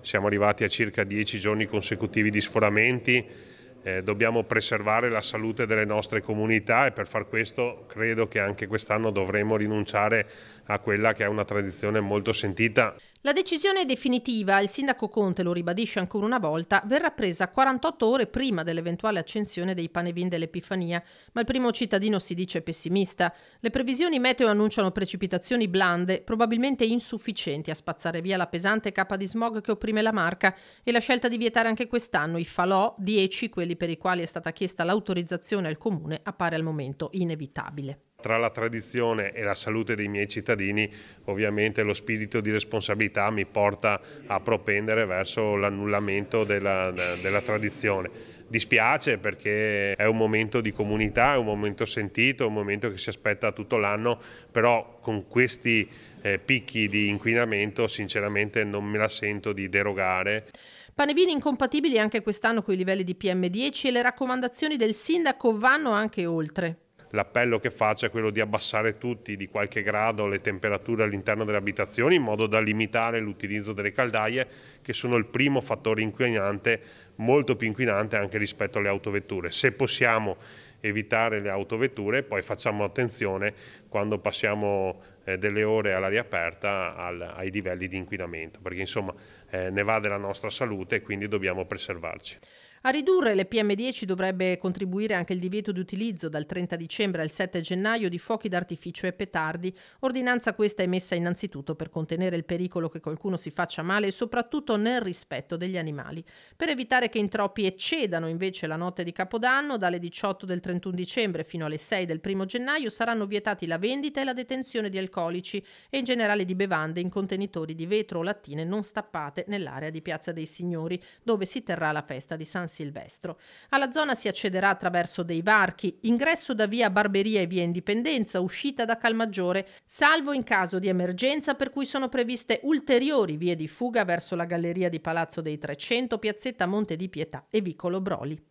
siamo arrivati a circa 10 giorni consecutivi di sforamenti, eh, dobbiamo preservare la salute delle nostre comunità e per far questo credo che anche quest'anno dovremo rinunciare a quella che è una tradizione molto sentita. La decisione definitiva, il sindaco Conte lo ribadisce ancora una volta, verrà presa 48 ore prima dell'eventuale accensione dei panevin dell'Epifania, ma il primo cittadino si dice pessimista. Le previsioni meteo annunciano precipitazioni blande, probabilmente insufficienti a spazzare via la pesante capa di smog che opprime la marca e la scelta di vietare anche quest'anno i falò, 10 quelli per i quali è stata chiesta l'autorizzazione al comune, appare al momento inevitabile. Tra la tradizione e la salute dei miei cittadini ovviamente lo spirito di responsabilità mi porta a propendere verso l'annullamento della, della, tradizione. Dispiace perché è un momento di comunità, è un momento sentito, è un momento che si aspetta tutto l'anno, però con questi eh, picchi di inquinamento sinceramente non me la sento di derogare. Panevini incompatibili anche quest'anno con i livelli di PM10 e le raccomandazioni del sindaco vanno anche oltre l'appello che faccio è quello di abbassare tutti di qualche grado le temperature all'interno delle abitazioni in modo da limitare l'utilizzo delle caldaie che sono il primo fattore inquinante, molto più inquinante anche rispetto alle autovetture. Se possiamo evitare le autovetture, poi facciamo attenzione quando passiamo eh, delle ore all'aria aperta al, ai livelli di inquinamento, perché insomma eh, ne va della nostra salute e quindi dobbiamo preservarci. A ridurre le PM10 dovrebbe contribuire anche il divieto di utilizzo dal 30 dicembre al 7 gennaio di fuochi d'artificio e petardi, ordinanza questa emessa innanzitutto per contenere il pericolo che qualcuno si faccia male e soprattutto nel rispetto degli animali. Per evitare che in troppi eccedano invece la notte di Capodanno, dalle 18 del 31 dicembre fino alle 6 del 1 gennaio saranno vietati la vendita e la detenzione di alcolici e in generale di bevande in contenitori di vetro o lattine non stappate nell'area di Piazza dei Signori, dove si terrà la festa di San Silvestro. Alla zona si accederà attraverso dei varchi, ingresso da via Barberia e via Indipendenza, uscita da Calmaggiore, salvo in caso di emergenza per cui sono previste ulteriori vie di fuga verso la galleria di Palazzo dei Trecento, piazzetta Monte di Pietà e Vicolo Broli.